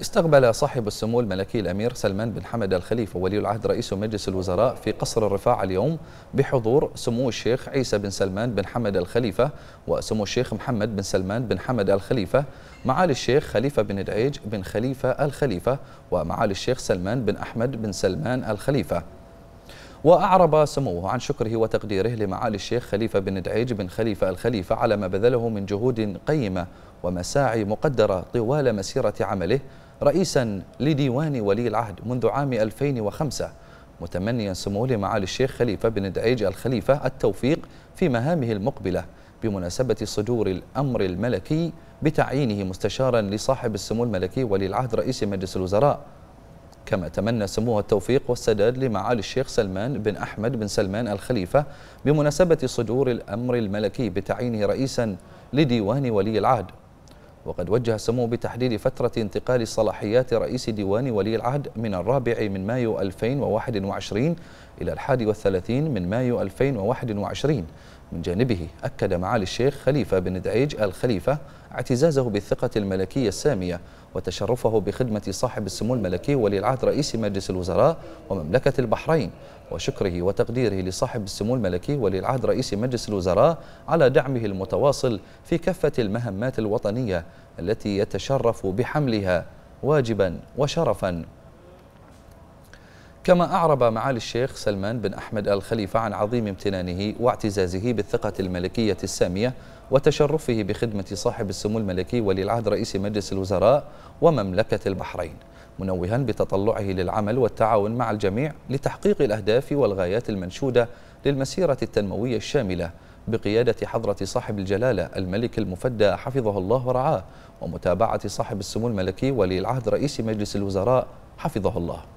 استقبل صاحب السمو الملكي الأمير سلمان بن حمد الخليفة ولي العهد رئيس مجلس الوزراء في قصر الرفاع اليوم بحضور سمو الشيخ عيسى بن سلمان بن حمد الخليفة وسمو الشيخ محمد بن سلمان بن حمد الخليفة معالي الشيخ خليفة بن دعيج بن خليفة الخليفة ومعالي الشيخ سلمان بن أحمد بن سلمان الخليفة وأعرب سموه عن شكره وتقديره لمعالي الشيخ خليفة بن دعيج بن خليفة الخليفة على ما بذله من جهود قيمة ومساعي مقدرة طوال مسيرة عمله رئيسا لديوان ولي العهد منذ عام 2005 متمنيا سمو لمعالي الشيخ خليفة بن دعيج الخليفة التوفيق في مهامه المقبلة بمناسبة صدور الأمر الملكي بتعيينه مستشارا لصاحب السمو الملكي ولي العهد رئيس مجلس الوزراء كما تمنى سموه التوفيق والسداد لمعالي الشيخ سلمان بن أحمد بن سلمان الخليفة بمناسبة صدور الأمر الملكي بتعيينه رئيسا لديوان ولي العهد وقد وجه السمو بتحديد فترة انتقال صلاحيات رئيس ديوان ولي العهد من الرابع من مايو 2021 إلى الحادي والثلاثين من مايو 2021 من جانبه أكد معالي الشيخ خليفة بن دعيج آل خليفة اعتزازه بالثقة الملكية السامية وتشرفه بخدمة صاحب السمو الملكي ولي العهد رئيس مجلس الوزراء ومملكة البحرين وشكره وتقديره لصاحب السمو الملكي ولي العهد رئيس مجلس الوزراء على دعمه المتواصل في كافة المهمات الوطنية التي يتشرف بحملها واجبا وشرفا كما أعرب معالي الشيخ سلمان بن أحمد آل خليفة عن عظيم امتنانه واعتزازه بالثقة الملكية السامية وتشرفه بخدمة صاحب السمو الملكي ولي العهد رئيس مجلس الوزراء ومملكة البحرين منوها بتطلعه للعمل والتعاون مع الجميع لتحقيق الأهداف والغايات المنشودة للمسيرة التنموية الشاملة بقيادة حضرة صاحب الجلالة الملك المفدى حفظه الله ورعاه ومتابعة صاحب السمو الملكي ولي العهد رئيس مجلس الوزراء حفظه الله